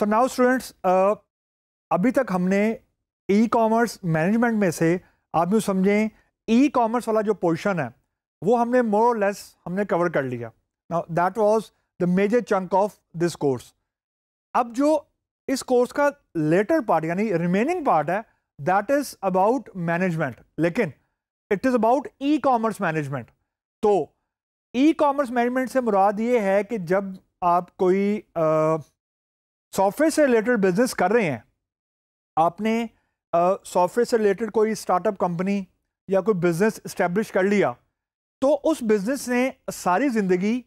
so now students अभी तक हमने ई कॉमर्स मैनेजमेंट में से आप यूँ समझें ई कॉमर्स वाला जो पोर्शन है वो हमने मोर लेस हमने कवर कर लिया now that was the major chunk of this course अब जो इस कोर्स का लेटर पार्ट यानी रिमेनिंग पार्ट है दैट इज़ अबाउट मैनेजमेंट लेकिन it is about e commerce management तो ई कॉमर्स मैनेजमेंट से मुराद ये है कि जब आप कोई uh, सॉफ्टवेयर से रिलेटेड बिजनेस कर रहे हैं आपने सॉफ्टवेयर से रिलेटेड कोई स्टार्टअप कंपनी या कोई बिजनेस इस्टेब्लिश कर लिया तो उस बिजनेस ने सारी ज़िंदगी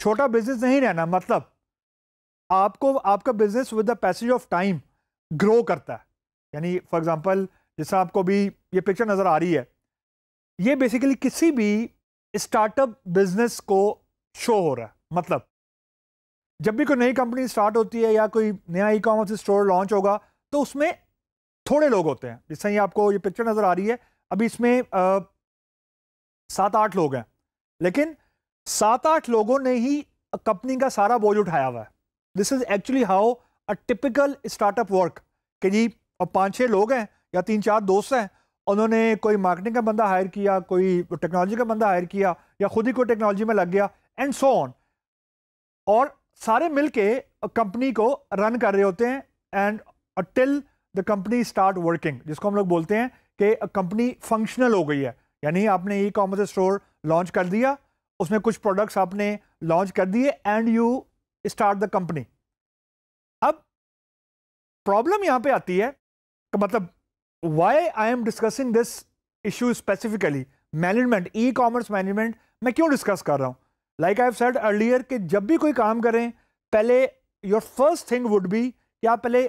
छोटा बिजनेस नहीं रहना मतलब आपको आपका business with the passage of time grow करता है यानी फॉर एग्जांपल जैसा आपको भी ये पिक्चर नज़र आ रही है ये बेसिकली किसी भी स्टार्टअप बिजनेस को शो हो रहा है मतलब जब भी कोई नई कंपनी स्टार्ट होती है या कोई नया ई कॉमर्स स्टोर लॉन्च होगा तो उसमें थोड़े लोग होते हैं जिससे ही आपको ये पिक्चर नज़र आ रही है अभी इसमें सात आठ लोग हैं लेकिन सात आठ लोगों ने ही कंपनी का सारा बोझ उठाया हुआ है this is actually how a typical startup work कि जी अब पाँच छः लोग हैं या तीन चार दोस्त हैं उन्होंने कोई मार्केटिंग का बंदा हायर किया कोई टेक्नोलॉजी का बंदा हायर किया या खुद ही कोई टेक्नोलॉजी में लग गया एंड सो ऑन और सारे मिलके कंपनी को रन कर रहे होते हैं and till the company start working जिसको हम लोग बोलते हैं कि कंपनी फंक्शनल हो गई है यानी आपने ई कॉमर्स स्टोर लॉन्च कर दिया उसमें कुछ प्रोडक्ट्स आपने लॉन्च कर दिए and you start the company अब प्रॉब्लम यहाँ पे आती है कि मतलब why I am discussing this issue specifically management e commerce management मैं क्यों डिस्कस कर रहा हूँ लाइक आई सेड अर्लियर कि जब भी कोई काम करें पहले your first thing would be कि आप पहले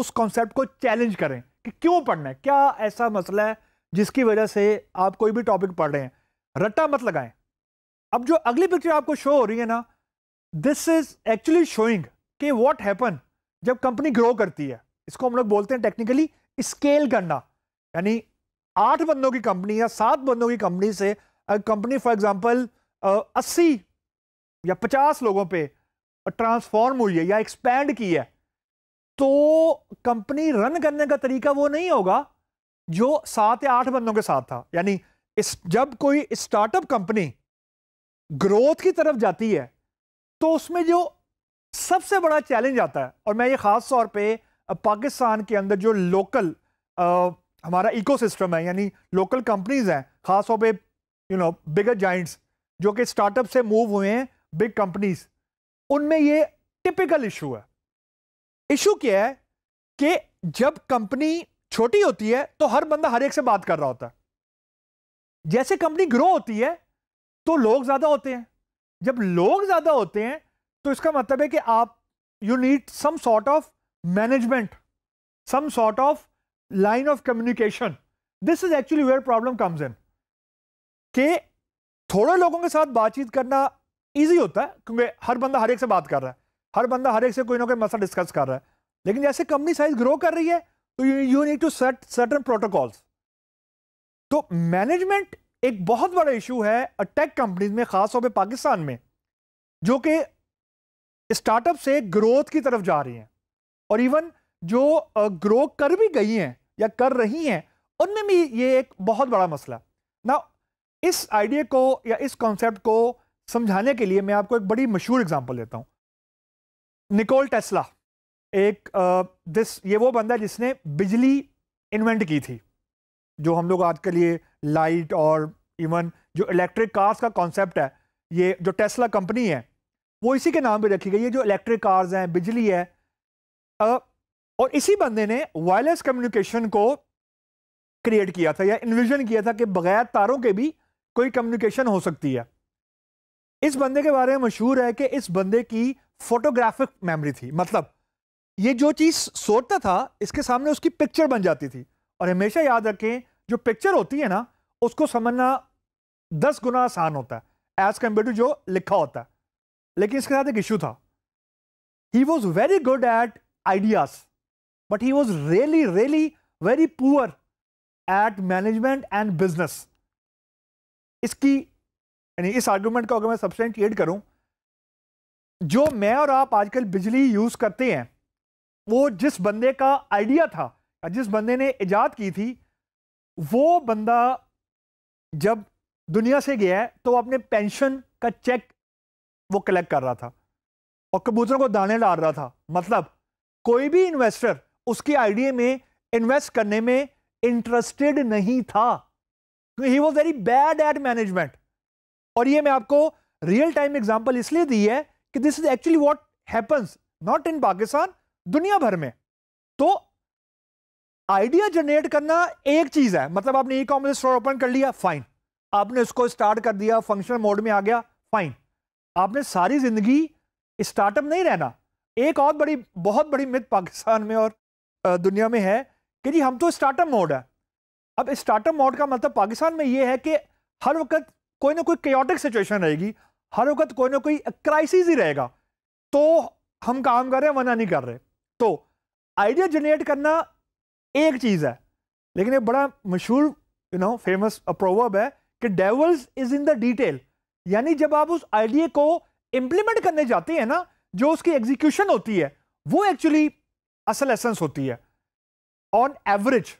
उस कॉन्सेप्ट को चैलेंज करें कि क्यों पढ़ना है क्या ऐसा मसला है जिसकी वजह से आप कोई भी टॉपिक पढ़ रहे हैं रट्टा मत लगाएं अब जो अगली पिक्चर आपको शो हो रही है ना दिस इज एक्चुअली शोइंग कि व्हाट हैपन जब कंपनी ग्रो करती है इसको हम लोग बोलते हैं टेक्निकली स्केल करना यानी आठ बंदों की कंपनी या सात बंदों की कंपनी से कंपनी फॉर एग्जाम्पल अस्सी या पचास लोगों पे ट्रांसफॉर्म हुई है या एक्सपैंड की है तो कंपनी रन करने का तरीका वो नहीं होगा जो सात या आठ बंदों के साथ था यानी इस जब कोई स्टार्टअप कंपनी ग्रोथ की तरफ जाती है तो उसमें जो सबसे बड़ा चैलेंज आता है और मैं ये ख़ास तौर पे पाकिस्तान के अंदर जो लोकल आ, हमारा इकोसिस्टम है यानी लोकल कंपनीज हैं ख़ास तौर पे यू नो बिगर जाइंट्स जो कि स्टार्टअप से मूव हुए हैं बिग कंपनीज उनमें ये टिपिकल इशू है इशू क्या है कि जब कंपनी छोटी होती है तो हर बंदा हर एक से बात कर रहा होता है जैसे कंपनी ग्रो होती है तो लोग ज्यादा होते हैं जब लोग ज्यादा होते हैं तो इसका मतलब है कि आप you need some sort of management some sort of line of communication this is actually where problem comes in के थोड़े लोगों के साथ बातचीत करना ईजी होता है क्योंकि हर बंदा हर एक से बात कर रहा है हर बंदा हर एक से कोई ना कोई मसला डिस्कस कर रहा है लेकिन जैसे कंपनी साइज ग्रो कर रही है तो you need to set certain protocols तो मैनेजमेंट एक बहुत बड़ा इशू है टेक कंपनीज में खासतौर पर पाकिस्तान में जो कि स्टार्टअप से ग्रोथ की तरफ जा रही हैं और इवन जो ग्रो कर भी गई हैं या कर रही हैं उनमें भी ये एक बहुत बड़ा मसला ना इस आइडिया को या इस कॉन्सेप्ट को समझाने के लिए मैं आपको एक बड़ी मशहूर एग्जांपल देता हूँ निकोल टेस्ला एक दिस ये वो बंदा जिसने बिजली इन्वेंट की थी जो हम लोग आज के लिए लाइट और इवन जो इलेक्ट्रिक कार्स का कॉन्सेप्ट है ये जो टेस्ला कंपनी है वो इसी के नाम पे रखी गई है जो इलेक्ट्रिक कार्स हैं बिजली है आ, और इसी बंदे ने वायरलेस कम्युनिकेशन को क्रिएट किया था या इन्विजन किया था कि बगैर तारों के भी कोई कम्युनिकेशन हो सकती है इस बंदे के बारे में मशहूर है कि इस बंदे की फोटोग्राफिक मेमोरी थी मतलब ये जो चीज़ सोचता था इसके सामने उसकी पिक्चर बन जाती थी और हमेशा याद रखें जो पिक्चर होती है ना उसको समझना दस गुना आसान होता है एज कम्पेयर टू जो लिखा होता है लेकिन इसके साथ एक इशू था he was very good at ideas but he was really really very poor at management and business इसकी यानी इस आर्गूमेंट को अगर मैं सब्सटेंटिएट करूं जो मैं और आप आजकल बिजली यूज़ करते हैं वो जिस बंदे का आइडिया था जिस बंदे ने ईजाद की थी वो बंदा जब दुनिया से गया है तो अपने पेंशन का चेक वो कलेक्ट कर रहा था और कबूतरों को दाने डाल रहा था मतलब कोई भी इन्वेस्टर उसके आइडिया में इन्वेस्ट करने में इंटरेस्टेड नहीं था he was very bad at management और ये मैं आपको रियल टाइम एग्जाम्पल इसलिए दी है कि this is actually what happens not in Pakistan दुनिया भर में तो आइडिया जनरेट करना एक चीज है मतलब आपने ई कॉमर्स स्टोर ओपन कर लिया फाइन आपने उसको स्टार्ट कर दिया फंक्शनल मोड में आ गया फाइन आपने सारी जिंदगी स्टार्टअप नहीं रहना एक और बड़ी बहुत बड़ी मित पाकिस्तान में और दुनिया में है कि जी हम तो स्टार्टअप मोड है अब स्टार्टअप मोड का मतलब पाकिस्तान में ये है कि हर वक्त कोई ना कोई क्योटिक सिचुएशन रहेगी हर वक्त कोई ना कोई क्राइसिस ही रहेगा तो हम काम कर रहे हैं वना नहीं कर रहे तो आइडिया जनरेट करना एक चीज़ है लेकिन एक बड़ा मशहूर यू नो फेमस प्रोवर्ब है कि devils is in the detail यानी जब आप उस आइडिया को इम्प्लीमेंट करने जाते हैं ना जो उसकी एग्जीक्यूशन होती है वो एक्चुअली असल एसेंस होती है ऑन एवरेज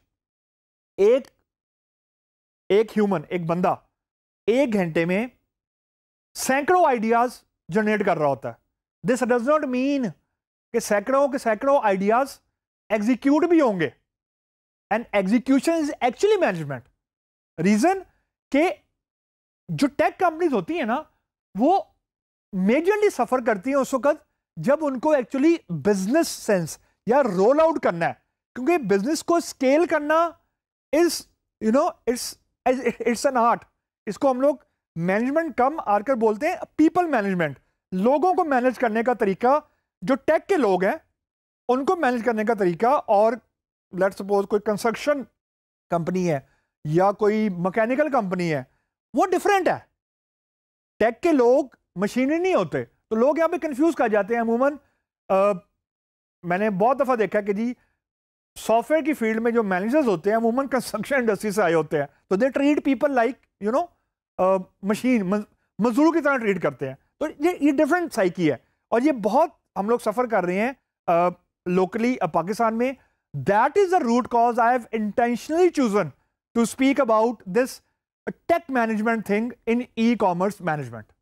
एक एक ह्यूमन एक बंदा एक घंटे में सैकड़ों आइडियाज जनरेट कर रहा होता है दिस डज नॉट मीन कि सैकड़ों के सैकड़ों आइडियाज एग्जीक्यूट भी होंगे and execution is actually management reason के जो टेक कंपनीज होती है ना वो मेजरली सफर करती हैं उस वक्त जब उनको एक्चुअली बिजनेस सेंस या रोल आउट करना है क्योंकि बिजनेस को स्केल करना is you know it's it's an art इसको हम लोग मैनेजमेंट कम आकर बोलते हैं पीपल मैनेजमेंट लोगों को मैनेज करने का तरीका जो टेक के लोग हैं उनको मैनेज करने का तरीका और लेट सपोज कोई कंस्ट्रक्शन कंपनी है या कोई मैकेनिकल कंपनी है वो डिफरेंट है टेक के लोग मशीनरी नहीं होते तो लोग यहाँ पे कंफ्यूज कर जाते हैं अमूमन मैंने बहुत दफ़ा देखा कि जी सॉफ्टवेयर की फील्ड में जो मैनेजर्स होते हैं वुमन कंस्ट्रक्शन इंडस्ट्री से आए होते हैं तो they treat people like you know machine मजदूर की तरह ट्रीट करते हैं तो ये ये डिफरेंट साइकी है और ये बहुत हम लोग सफ़र कर रहे हैं लोकली पाकिस्तान में that is the root cause I have intentionally chosen to speak about this tech management thing in e commerce management